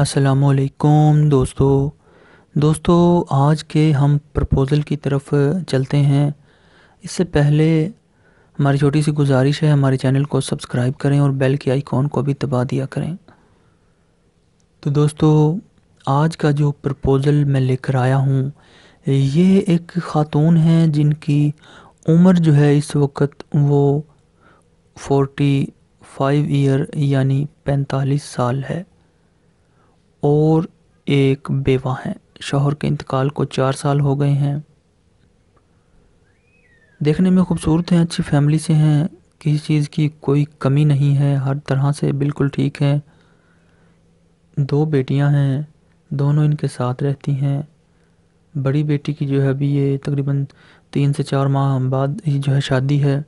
असलकुम दोस्तों दोस्तों आज के हम प्रपोज़ल की तरफ चलते हैं इससे पहले हमारी छोटी सी गुजारिश है हमारे चैनल को सब्सक्राइब करें और बेल के आइकॉन को भी दबा दिया करें तो दोस्तों आज का जो प्रपोज़ल मैं लेकर आया हूँ ये एक ख़ातून है जिनकी उम्र जो है इस वक्त वो फोर्टी फाइव ईयर यानी पैंतालीस साल है और एक बेवा हैं शोहर के इंतकाल को चार साल हो गए हैं देखने में खूबसूरत हैं अच्छी फैमिली से हैं किसी चीज़ की कोई कमी नहीं है हर तरह से बिल्कुल ठीक है दो बेटियां हैं दोनों इनके साथ रहती हैं बड़ी बेटी की जो है अभी ये तकरीबन तीन से चार माह बाद जो है शादी है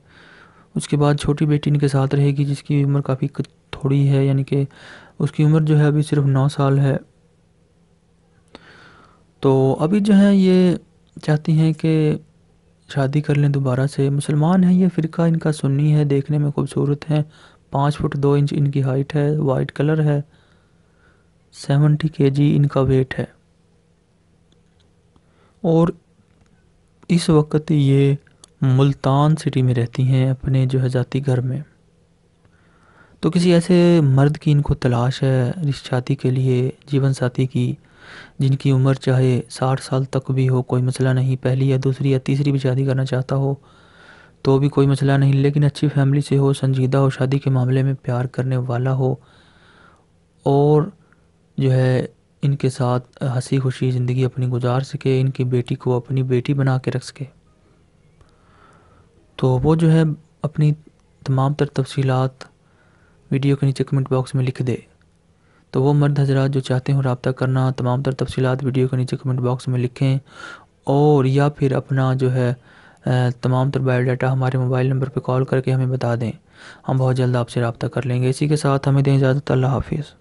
उसके बाद छोटी बेटी इनके साथ रहेगी जिसकी उम्र काफ़ी थोड़ी है यानी कि उसकी उम्र जो है अभी सिर्फ नौ साल है तो अभी जो है ये चाहती हैं कि शादी कर लें दोबारा से मुसलमान हैं ये फ़िरका इनका सुन्नी है देखने में खूबसूरत हैं पाँच फुट दो इंच इनकी हाइट है वाइट कलर है सेवेंटी के जी इनका वेट है और इस वक्त ये मुल्तान सिटी में रहती हैं अपने जो है ज़ाती घर में तो किसी ऐसे मर्द की इनको तलाश है रिश्ती के लिए जीवन साथी की जिनकी उम्र चाहे साठ साल तक भी हो कोई मसला नहीं पहली या दूसरी या तीसरी भी शादी करना चाहता हो तो भी कोई मसला नहीं लेकिन अच्छी फैमिली से हो संजीदा हो शादी के मामले में प्यार करने वाला हो और जो है इनके साथ हंसी खुशी ज़िंदगी अपनी गुजार सके इनकी बेटी को अपनी बेटी बना के रख सके तो वो जो है अपनी तमाम तर तफसीलत वीडियो के नीचे कमेंट बॉक्स में लिख दे तो वो मर्द हजरात जो चाहते हो रबता करना तमाम तर तफसीत वीडियो के नीचे कमेंट बॉक्स में लिखें और या फिर अपना जो है तमाम तर बायोडाटा हमारे मोबाइल नंबर पर कॉल करके हमें बता दें हम बहुत जल्द आपसे रबता कर लेंगे इसी के साथ हमें दें इजाज़त अल्लाह हाफिज़